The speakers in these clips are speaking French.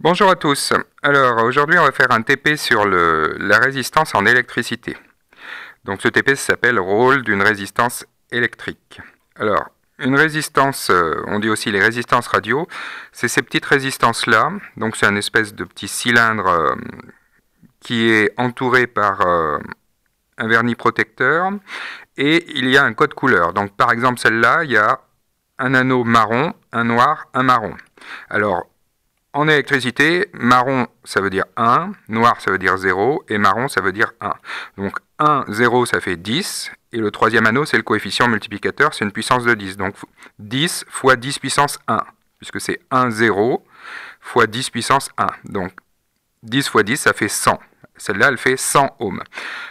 Bonjour à tous. Alors aujourd'hui on va faire un TP sur la résistance en électricité. Donc ce TP s'appelle rôle d'une résistance électrique. Alors une résistance, euh, on dit aussi les résistances radio, c'est ces petites résistances là. Donc c'est un espèce de petit cylindre euh, qui est entouré par euh, un vernis protecteur et il y a un code couleur. Donc par exemple celle-là, il y a un anneau marron, un noir, un marron. Alors en électricité, marron ça veut dire 1, noir ça veut dire 0 et marron ça veut dire 1. Donc 1, 0 ça fait 10 et le troisième anneau c'est le coefficient multiplicateur, c'est une puissance de 10. Donc 10 fois 10 puissance 1 puisque c'est 1, 0 fois 10 puissance 1. Donc 10 fois 10 ça fait 100. Celle-là elle fait 100 ohms.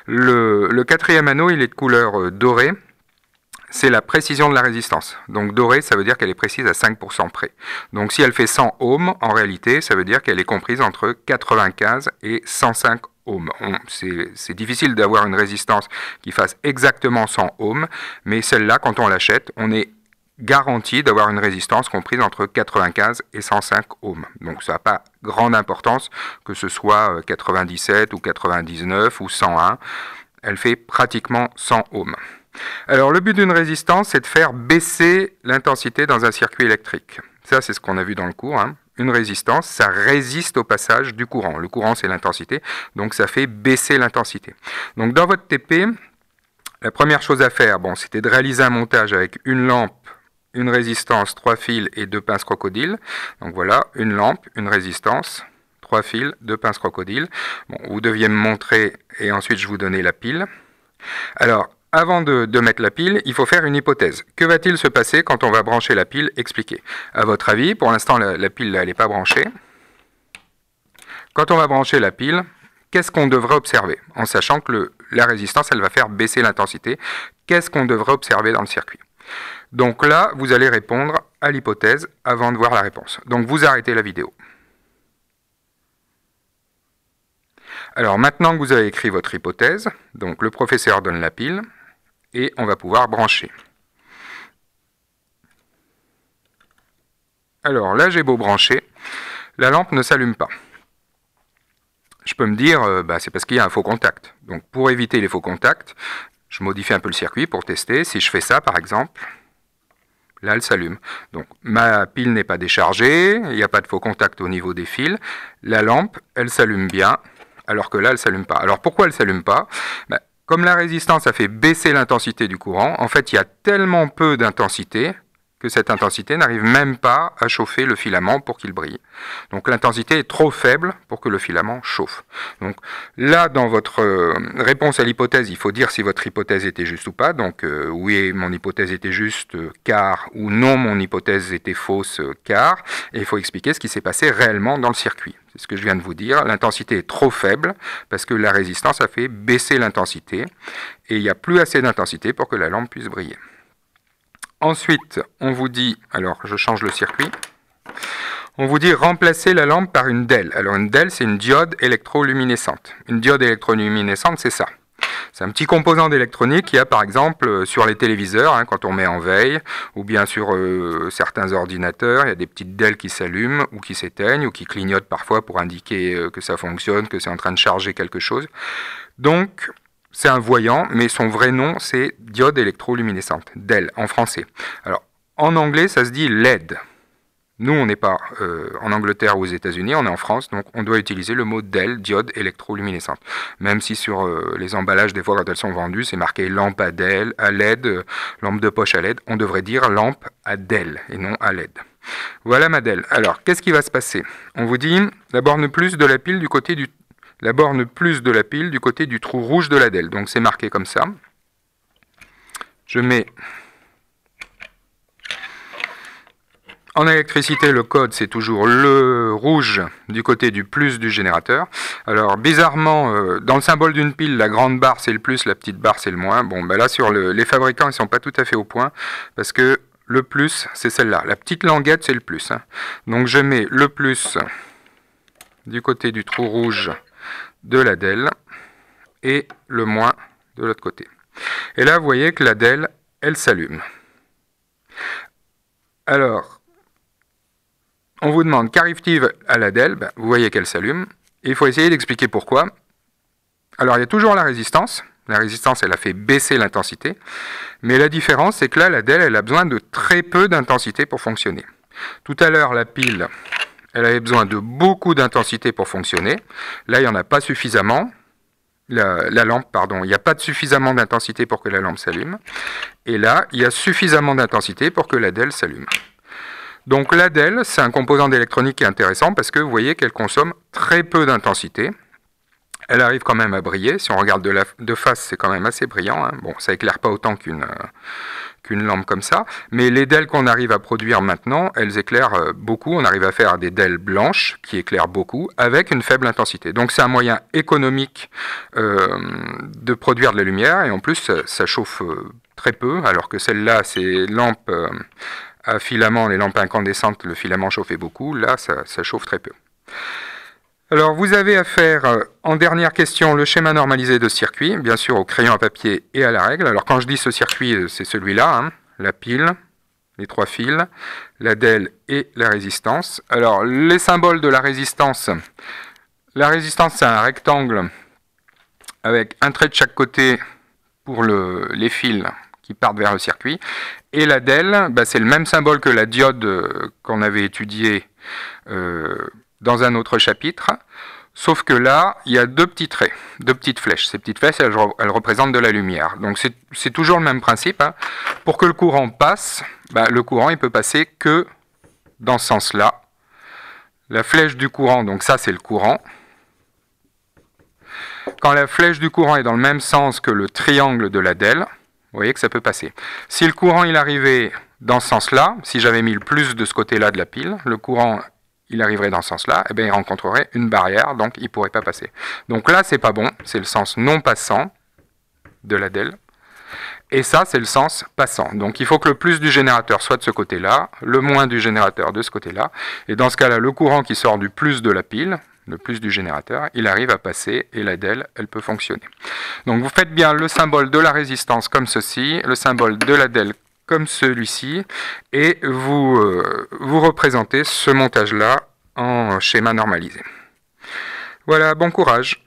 Le, le quatrième anneau il est de couleur euh, dorée c'est la précision de la résistance. Donc doré, ça veut dire qu'elle est précise à 5% près. Donc si elle fait 100 ohms, en réalité, ça veut dire qu'elle est comprise entre 95 et 105 ohms. C'est difficile d'avoir une résistance qui fasse exactement 100 ohms, mais celle-là, quand on l'achète, on est garanti d'avoir une résistance comprise entre 95 et 105 ohms. Donc ça n'a pas grande importance que ce soit 97 euh, ou 99 ou 101. Elle fait pratiquement 100 ohms. Alors le but d'une résistance, c'est de faire baisser l'intensité dans un circuit électrique. Ça, c'est ce qu'on a vu dans le cours. Hein. Une résistance, ça résiste au passage du courant. Le courant, c'est l'intensité, donc ça fait baisser l'intensité. Donc dans votre TP, la première chose à faire, bon, c'était de réaliser un montage avec une lampe une résistance, trois fils et deux pinces crocodiles. Donc voilà, une lampe, une résistance, trois fils, deux pinces crocodiles. vous deviez me montrer et ensuite je vous donnais la pile. Alors, avant de, mettre la pile, il faut faire une hypothèse. Que va-t-il se passer quand on va brancher la pile Expliquez. À votre avis, pour l'instant, la, pile, n'est pas branchée. Quand on va brancher la pile, qu'est-ce qu'on devrait observer En sachant que la résistance, elle va faire baisser l'intensité. Qu'est-ce qu'on devrait observer dans le circuit Donc là, vous allez répondre à l'hypothèse avant de voir la réponse. Donc vous arrêtez la vidéo. Alors maintenant que vous avez écrit votre hypothèse, donc le professeur donne la pile, et on va pouvoir brancher. Alors là, j'ai beau brancher, la lampe ne s'allume pas. Je peux me dire, euh, bah, c'est parce qu'il y a un faux contact. Donc pour éviter les faux contacts, je modifie un peu le circuit pour tester. Si je fais ça, par exemple, là, elle s'allume. Donc ma pile n'est pas déchargée, il n'y a pas de faux contact au niveau des fils. La lampe, elle s'allume bien, alors que là, elle ne s'allume pas. Alors pourquoi elle ne s'allume pas bah, comme la résistance a fait baisser l'intensité du courant, en fait, il y a tellement peu d'intensité que cette intensité n'arrive même pas à chauffer le filament pour qu'il brille. Donc l'intensité est trop faible pour que le filament chauffe. Donc là, dans votre euh, réponse à l'hypothèse, il faut dire si votre hypothèse était juste ou pas. Donc euh, oui, mon hypothèse était juste euh, car, ou non, mon hypothèse était fausse car. Et il faut expliquer ce qui s'est passé réellement dans le circuit. C'est ce que je viens de vous dire. L'intensité est trop faible parce que la résistance a fait baisser l'intensité et il n'y a plus assez d'intensité pour que la lampe puisse briller. Ensuite, on vous dit, alors je change le circuit, on vous dit remplacer la lampe par une DEL. Alors une DEL, c'est une diode électroluminescente. Une diode électroluminescente, c'est ça. C'est un petit composant d'électronique qu'il y a par exemple euh, sur les téléviseurs, hein, quand on met en veille, ou bien sur euh, certains ordinateurs, il y a des petites DEL qui s'allument ou qui s'éteignent ou qui clignotent parfois pour indiquer euh, que ça fonctionne, que c'est en train de charger quelque chose. Donc, c'est un voyant, mais son vrai nom, c'est diode électroluminescente, DEL en français. Alors, en anglais, ça se dit LED. Nous, on n'est pas euh, en Angleterre ou aux États-Unis, on est en France, donc on doit utiliser le mot DEL, diode électroluminescente. Même si sur euh, les emballages, des fois, quand elles sont vendues, c'est marqué lampe à DEL, à LED, euh, lampe de poche à LED, on devrait dire lampe à DEL et non à LED. Voilà ma DEL. Alors, qu'est-ce qui va se passer On vous dit la ne plus de la pile du côté du, la borne plus de la pile du côté du trou rouge de la DEL. Donc c'est marqué comme ça. Je mets En électricité, le code, c'est toujours le rouge du côté du plus du générateur. Alors, bizarrement, euh, dans le symbole d'une pile, la grande barre, c'est le plus, la petite barre, c'est le moins. Bon, ben là, sur les fabricants, ils sont pas tout à fait au point, parce que le plus, c'est celle-là. La petite languette, c'est le plus. Hein. Donc, je mets le plus du côté du trou rouge de la DEL et le moins de l'autre côté. Et là, vous voyez que la DEL, elle s'allume. Alors, on vous demande qu'arrive-t-il à la DEL ben, Vous voyez qu'elle s'allume. Il faut essayer d'expliquer pourquoi. Alors, il y a toujours la résistance. La résistance, elle a fait baisser l'intensité. Mais la différence, c'est que là, la DEL, elle a besoin de très peu d'intensité pour fonctionner. Tout à l'heure, la pile, elle avait besoin de beaucoup d'intensité pour fonctionner. Là, il n'y en a pas suffisamment. La, lampe, pardon, il n'y a pas suffisamment d'intensité pour que la lampe s'allume. Et là, il y a suffisamment d'intensité pour que la l'ADEL s'allume. Donc la l'ADEL, c'est un composant d'électronique qui est intéressant parce que vous voyez qu'elle consomme très peu d'intensité. Elle arrive quand même à briller. Si on regarde de, face, c'est quand même assez brillant. Hein. Bon, ça éclaire pas autant qu'une euh, qu'une lampe comme ça. Mais les DEL qu'on arrive à produire maintenant, elles éclairent euh, beaucoup. On arrive à faire des DEL blanches qui éclairent beaucoup avec une faible intensité. Donc c'est un moyen économique euh, de produire de la lumière et en plus ça chauffe euh, très peu, alors que celle-là, ces lampes à filament, les lampes incandescentes, le filament chauffait beaucoup. Là, ça chauffe très peu. Alors, vous avez à faire euh, en dernière question le schéma normalisé de circuit, bien sûr au crayon à papier et à la règle. Alors, quand je dis ce circuit, euh, c'est celui-là, hein, la pile, les trois fils, la DEL et la résistance. Alors, les symboles de la résistance. La résistance, c'est un rectangle avec un trait de chaque côté pour les fils qui partent vers le circuit. Et la DEL, bah, c'est le même symbole que la diode euh, qu'on avait étudiée dans un autre chapitre. Sauf que là, il y a deux petits traits, deux petites flèches. Ces petites flèches, elles, représentent de la lumière. Donc c'est toujours le même principe. Hein. Pour que le courant passe, bah, le courant, il peut passer que dans ce sens-là. La flèche du courant, donc ça c'est le courant. Quand la flèche du courant est dans le même sens que le triangle de la DEL, vous voyez que ça peut passer. Si le courant il arrivait dans ce sens-là, si j'avais mis le plus de ce côté-là de la pile, le courant il arriverait dans ce sens-là, et eh bien, il rencontrerait une barrière, donc il ne pourrait pas passer. Donc là, c'est pas bon, c'est le sens non passant de la DEL. Et ça, c'est le sens passant. Donc il faut que le plus du générateur soit de ce côté-là, le moins du générateur de ce côté-là. Et dans ce cas-là, le courant qui sort du plus de la pile, le plus du générateur, il arrive à passer et la DEL, elle peut fonctionner. Donc vous faites bien le symbole de la résistance comme ceci, le symbole de la DEL comme celui-ci et vous, euh, vous représentez ce montage-là en schéma normalisé. Voilà, bon courage